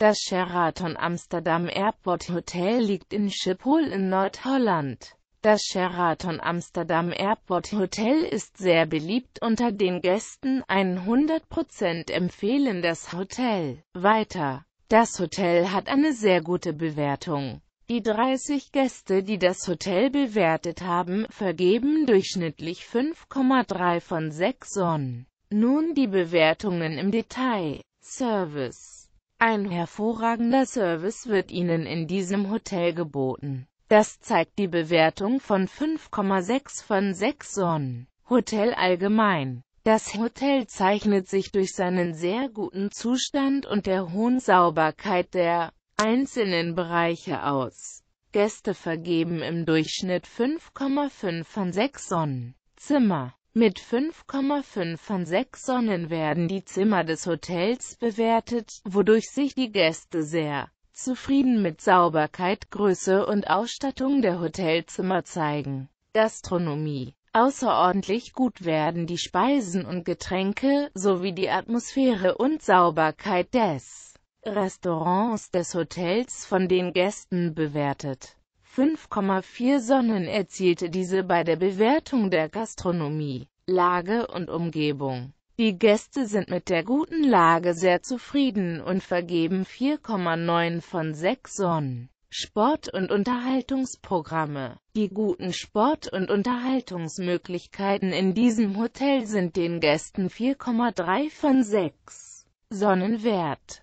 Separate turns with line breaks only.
Das Sheraton Amsterdam Airport Hotel liegt in Schiphol in Nordholland. Das Sheraton Amsterdam Airport Hotel ist sehr beliebt unter den Gästen, 100% empfehlen das Hotel. Weiter. Das Hotel hat eine sehr gute Bewertung. Die 30 Gäste, die das Hotel bewertet haben, vergeben durchschnittlich 5,3 von 6 Sonnen. Nun die Bewertungen im Detail. Service ein hervorragender Service wird Ihnen in diesem Hotel geboten. Das zeigt die Bewertung von 5,6 von 6 Sonnen. Hotel allgemein. Das Hotel zeichnet sich durch seinen sehr guten Zustand und der hohen Sauberkeit der einzelnen Bereiche aus. Gäste vergeben im Durchschnitt 5,5 von 6 Sonnen. Zimmer mit 5,5 von 6 Sonnen werden die Zimmer des Hotels bewertet, wodurch sich die Gäste sehr zufrieden mit Sauberkeit, Größe und Ausstattung der Hotelzimmer zeigen. Gastronomie Außerordentlich gut werden die Speisen und Getränke, sowie die Atmosphäre und Sauberkeit des Restaurants des Hotels von den Gästen bewertet. 5,4 Sonnen erzielte diese bei der Bewertung der Gastronomie, Lage und Umgebung. Die Gäste sind mit der guten Lage sehr zufrieden und vergeben 4,9 von 6 Sonnen. Sport- und Unterhaltungsprogramme Die guten Sport- und Unterhaltungsmöglichkeiten in diesem Hotel sind den Gästen 4,3 von 6 Sonnen wert.